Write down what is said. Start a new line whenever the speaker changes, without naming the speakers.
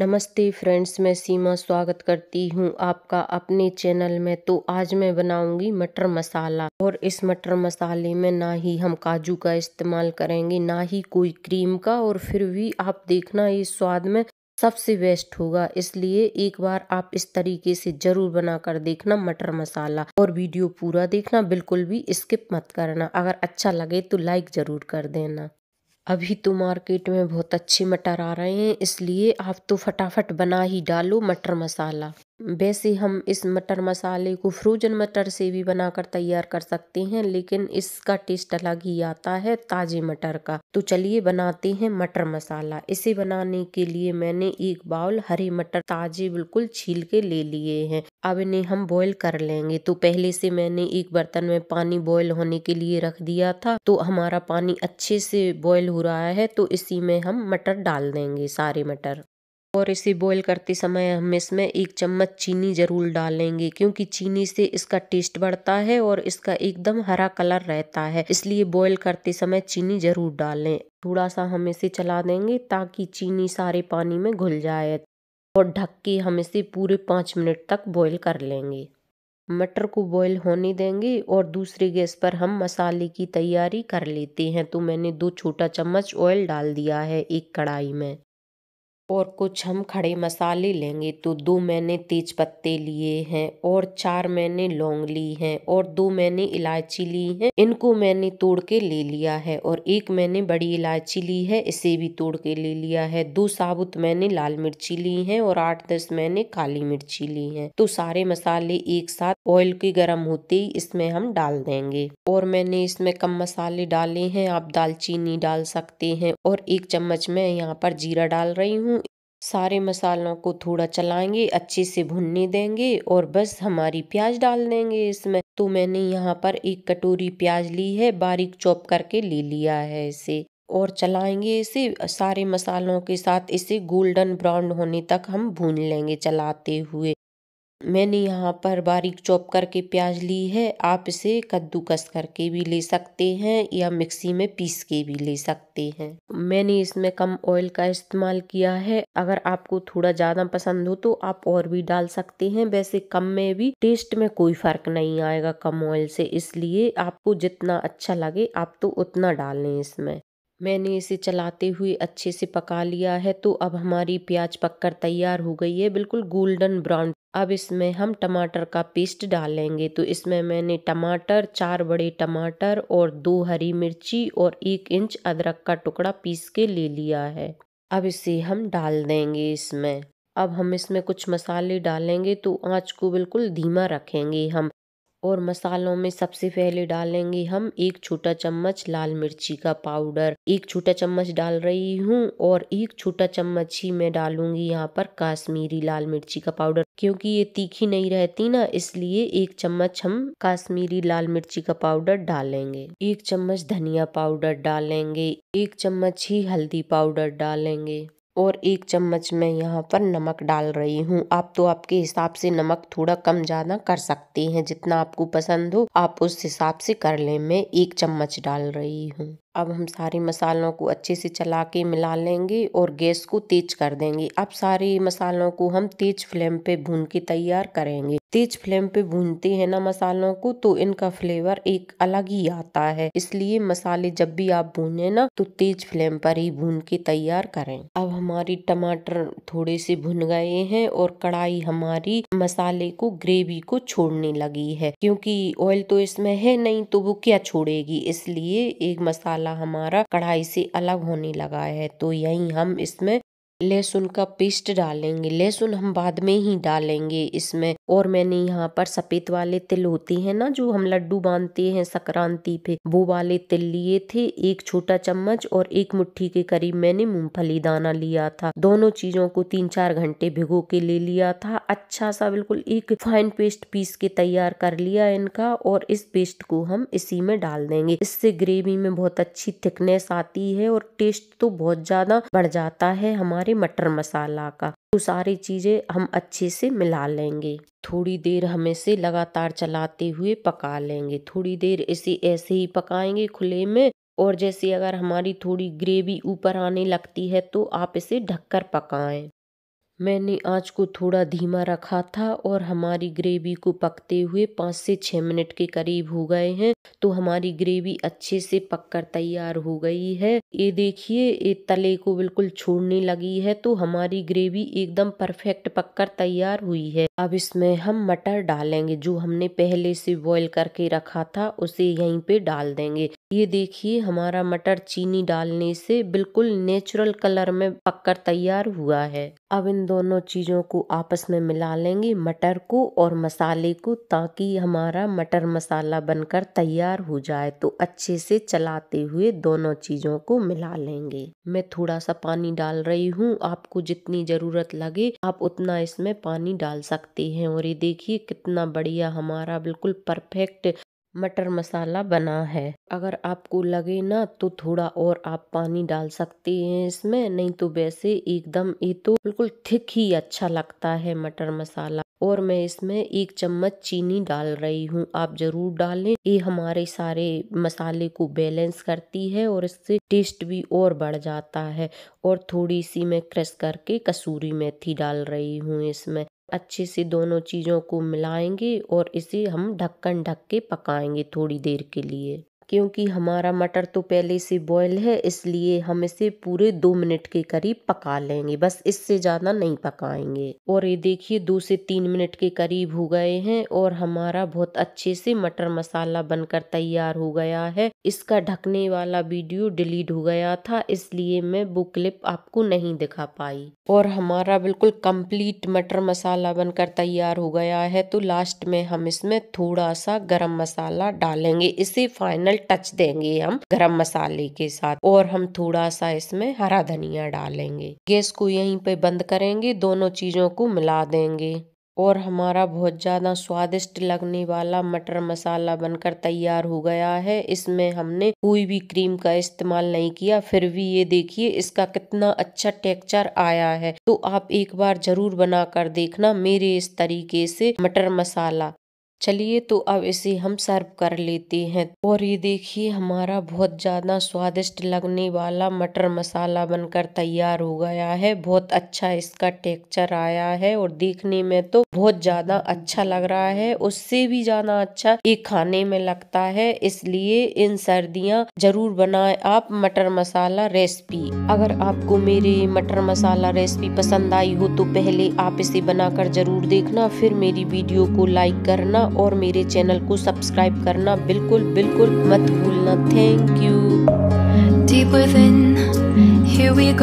नमस्ते फ्रेंड्स मैं सीमा स्वागत करती हूँ आपका अपने चैनल में तो आज मैं बनाऊंगी मटर मसाला और इस मटर मसाले में ना ही हम काजू का इस्तेमाल करेंगे ना ही कोई क्रीम का और फिर भी आप देखना इस स्वाद में सबसे बेस्ट होगा इसलिए एक बार आप इस तरीके से जरूर बना कर देखना मटर मसाला और वीडियो पूरा देखना बिल्कुल भी स्किप मत करना अगर अच्छा लगे तो लाइक जरूर कर देना अभी तो मार्केट में बहुत अच्छे मटर आ रहे हैं इसलिए आप तो फटाफट बना ही डालो मटर मसाला वैसे हम इस मटर मसाले को फ्रोजन मटर से भी बनाकर तैयार कर सकते हैं लेकिन इसका टेस्ट अलग ही आता है ताजे मटर का तो चलिए बनाते हैं मटर मसाला इसे बनाने के लिए मैंने एक बाउल हरे मटर ताजे बिल्कुल छील के ले लिए हैं अब इन्हें हम बॉईल कर लेंगे तो पहले से मैंने एक बर्तन में पानी बॉईल होने के लिए रख दिया था तो हमारा पानी अच्छे से बॉईल हो रहा है तो इसी में हम मटर डाल देंगे सारे मटर और इसे बॉईल करते समय हम इसमें एक चम्मच चीनी ज़रूर डालेंगे क्योंकि चीनी से इसका टेस्ट बढ़ता है और इसका एकदम हरा कलर रहता है इसलिए बॉईल करते समय चीनी ज़रूर डालें थोड़ा सा हम इसे चला देंगे ताकि चीनी सारे पानी में घुल जाए और ढक के हम इसे पूरे पाँच मिनट तक बॉईल कर लेंगे मटर को बॉईल होने देंगे और दूसरे गैस पर हम मसाले की तैयारी कर लेते हैं तो मैंने दो छोटा चम्मच ऑयल डाल दिया है एक कढ़ाई में और कुछ हम खड़े मसाले लेंगे तो दो मैंने तेज पत्ते लिए हैं और चार मैंने लौंग ली हैं और दो मैंने इलायची ली है इनको मैंने तोड़ के ले लिया है और एक मैंने बड़ी इलायची ली है इसे भी तोड़ के ले लिया है दो साबुत मैंने लाल मिर्ची ली है और आठ दस मैंने काली मिर्ची ली है तो सारे मसाले एक साथ ऑयल के गर्म होते ही इसमें हम डाल देंगे और मैंने इसमें कम मसाले डाले हैं आप दालचीनी डाल सकते हैं और एक चम्मच में यहाँ पर जीरा डाल रही हूँ सारे मसालों को थोड़ा चलाएंगे अच्छे से भुनने देंगे और बस हमारी प्याज डाल देंगे इसमें तो मैंने यहाँ पर एक कटोरी प्याज ली है बारीक चॉप करके ले लिया है इसे और चलाएंगे इसे सारे मसालों के साथ इसे गोल्डन ब्राउन होने तक हम भून लेंगे चलाते हुए मैंने यहाँ पर बारीक चॉप करके प्याज ली है आप इसे कद्दूकस करके भी ले सकते हैं या मिक्सी में पीस के भी ले सकते हैं मैंने इसमें कम ऑयल का इस्तेमाल किया है अगर आपको थोड़ा ज़्यादा पसंद हो तो आप और भी डाल सकते हैं वैसे कम में भी टेस्ट में कोई फ़र्क नहीं आएगा कम ऑयल से इसलिए आपको जितना अच्छा लगे आप तो उतना डाल लें इसमें मैंने इसे चलाते हुए अच्छे से पका लिया है तो अब हमारी प्याज पककर तैयार हो गई है बिल्कुल गोल्डन ब्राउन अब इसमें हम टमाटर का पेस्ट डालेंगे तो इसमें मैंने टमाटर चार बड़े टमाटर और दो हरी मिर्ची और एक इंच अदरक का टुकड़ा पीस के ले लिया है अब इसे हम डाल देंगे इसमें अब हम इसमें कुछ मसाले डालेंगे तो आँच को बिल्कुल धीमा रखेंगे हम और मसालों में सबसे पहले डालेंगे हम एक छोटा चम्मच लाल मिर्ची का पाउडर एक छोटा चम्मच डाल रही हूँ और एक छोटा चम्मच ही मैं डालूंगी यहाँ पर काश्मीरी लाल मिर्ची का पाउडर क्योंकि ये तीखी नहीं रहती ना इसलिए एक चम्मच हम काश्मीरी लाल मिर्ची का पाउडर डालेंगे एक चम्मच धनिया पाउडर डालेंगे एक चम्मच ही हल्दी पाउडर डालेंगे और एक चम्मच मैं यहाँ पर नमक डाल रही हूँ आप तो आपके हिसाब से नमक थोड़ा कम ज़्यादा कर सकते हैं जितना आपको पसंद हो आप उस हिसाब से कर लें मैं एक चम्मच डाल रही हूँ अब हम सारे मसालों को अच्छे से चला के मिला लेंगे और गैस को तेज कर देंगे अब सारे मसालों को हम तेज फ्लेम पे भून के तैयार करेंगे तेज फ्लेम पे भूनते हैं ना मसालों को तो इनका फ्लेवर एक अलग ही आता है इसलिए मसाले जब भी आप भूने ना तो तेज फ्लेम पर ही भून के तैयार करें अब हमारी टमाटर थोड़े से भुन गए हैं और कढ़ाई हमारी मसाले को ग्रेवी को छोड़ने लगी है क्योंकि ऑयल तो इसमें है नहीं तो वो क्या छोड़ेगी इसलिए एक मसाला हमारा कढ़ाई से अलग होने लगा है तो यही हम इसमें लहसुन का पेस्ट डालेंगे लहसुन हम बाद में ही डालेंगे इसमें और मैंने यहाँ पर सफेद वाले तिल होते हैं ना जो हम लड्डू बांधते हैं संक्रांति पे वो वाले तिल लिए थे एक छोटा चम्मच और एक मुट्ठी के करीब मैंने मूंगफली दाना लिया था दोनों चीजों को तीन चार घंटे भिगो के ले लिया था अच्छा सा बिल्कुल एक फाइन पेस्ट पीस के तैयार कर लिया इनका और इस पेस्ट को हम इसी में डाल देंगे इससे ग्रेवी में बहुत अच्छी थिकनेस आती है और टेस्ट तो बहुत ज्यादा बढ़ जाता है हमारे मटर मसाला का तो सारी चीज़ें हम अच्छे से मिला लेंगे थोड़ी देर हम इसे लगातार चलाते हुए पका लेंगे थोड़ी देर इसे ऐसे ही पकाएंगे खुले में और जैसे अगर हमारी थोड़ी ग्रेवी ऊपर आने लगती है तो आप इसे ढककर पकाएं मैंने आँच को थोड़ा धीमा रखा था और हमारी ग्रेवी को पकते हुए पाँच से छः मिनट के करीब हो गए हैं तो हमारी ग्रेवी अच्छे से पक कर तैयार हो गई है ये देखिए ये तले को बिल्कुल छोड़ने लगी है तो हमारी ग्रेवी एकदम परफेक्ट पक कर तैयार हुई है अब इसमें हम मटर डालेंगे जो हमने पहले से बॉईल करके रखा था उसे यहीं पे डाल देंगे ये देखिए हमारा मटर चीनी डालने से बिल्कुल नेचुरल कलर में पककर तैयार हुआ है अब इन दोनों चीज़ों को आपस में मिला लेंगे मटर को और मसाले को ताकि हमारा मटर मसाला बनकर तैयार हो जाए तो अच्छे से चलाते हुए दोनों चीज़ों को मिला लेंगे मैं थोड़ा सा पानी डाल रही हूँ आपको जितनी ज़रूरत लगे आप उतना इसमें पानी डाल सकते हैं और ये देखिए कितना बढ़िया हमारा बिल्कुल परफेक्ट मटर मसाला बना है अगर आपको लगे ना तो थोड़ा और आप पानी डाल सकते हैं इसमें नहीं तो वैसे एकदम ये तो बिल्कुल थिक ही अच्छा लगता है मटर मसाला और मैं इसमें एक चम्मच चीनी डाल रही हूँ आप जरूर डालें ये हमारे सारे मसाले को बैलेंस करती है और इससे टेस्ट भी और बढ़ जाता है और थोड़ी सी मैं क्रश करके कसूरी मेथी डाल रही हूँ इसमें अच्छे से दोनों चीज़ों को मिलाएंगे और इसे हम ढक्कन ढक के पकाएंगे थोड़ी देर के लिए क्योंकि हमारा मटर तो पहले से बॉयल है इसलिए हम इसे पूरे दो मिनट के करीब पका लेंगे बस इससे ज़्यादा नहीं पकाएंगे और ये देखिए दो से तीन मिनट के करीब हो गए हैं और हमारा बहुत अच्छे से मटर मसाला बनकर तैयार हो गया है इसका ढकने वाला वीडियो डिलीट हो गया था इसलिए मैं वो क्लिप आपको नहीं दिखा पाई और हमारा बिल्कुल कंप्लीट मटर मसाला बनकर तैयार हो गया है तो लास्ट में हम इसमें थोड़ा सा गर्म मसाला डालेंगे इसे फाइनल लिटिल टच देंगे हम गरम मसाले के साथ और हम थोड़ा सा इसमें हरा धनिया डालेंगे गैस को यहीं पे बंद करेंगे दोनों चीजों को मिला देंगे और हमारा बहुत ज़्यादा स्वादिष्ट लगने वाला मटर मसाला बनकर तैयार हो गया है इसमें हमने कोई भी क्रीम का इस्तेमाल नहीं किया फिर भी ये देखिए इसका कितना अच्छा टेक्सचर आया है तो आप एक बार जरूर बनाकर देखना मेरे इस तरीके से मटर मसाला चलिए तो अब इसे हम सर्व कर लेते हैं और ये देखिए हमारा बहुत ज़्यादा स्वादिष्ट लगने वाला मटर मसाला बनकर तैयार हो गया है बहुत अच्छा इसका टेक्सचर आया है और देखने में तो बहुत ज़्यादा अच्छा लग रहा है उससे भी ज़्यादा अच्छा ये खाने में लगता है इसलिए इन सर्दियाँ जरूर बनाएं आप मटर मसाला रेसिपी अगर आपको मेरे मटर मसाला रेसिपी पसंद आई हो तो पहले आप इसे बनाकर जरूर देखना फिर मेरी वीडियो को लाइक करना और मेरे चैनल को सब्सक्राइब करना बिल्कुल बिल्कुल मत भूलना thank you Deep within, here we go.